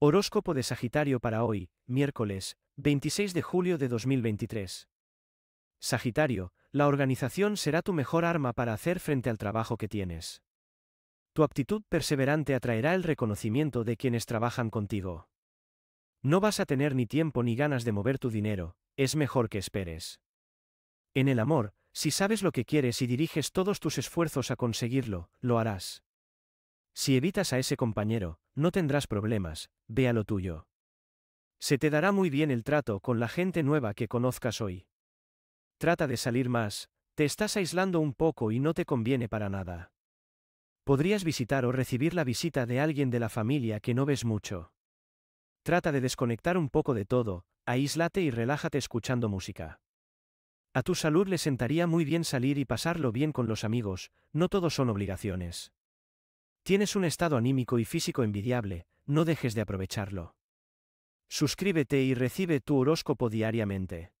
Horóscopo de Sagitario para hoy, miércoles, 26 de julio de 2023. Sagitario, la organización será tu mejor arma para hacer frente al trabajo que tienes. Tu actitud perseverante atraerá el reconocimiento de quienes trabajan contigo. No vas a tener ni tiempo ni ganas de mover tu dinero, es mejor que esperes. En el amor, si sabes lo que quieres y diriges todos tus esfuerzos a conseguirlo, lo harás. Si evitas a ese compañero, no tendrás problemas, ve lo tuyo. Se te dará muy bien el trato con la gente nueva que conozcas hoy. Trata de salir más, te estás aislando un poco y no te conviene para nada. Podrías visitar o recibir la visita de alguien de la familia que no ves mucho. Trata de desconectar un poco de todo, aíslate y relájate escuchando música. A tu salud le sentaría muy bien salir y pasarlo bien con los amigos, no todo son obligaciones. Tienes un estado anímico y físico envidiable, no dejes de aprovecharlo. Suscríbete y recibe tu horóscopo diariamente.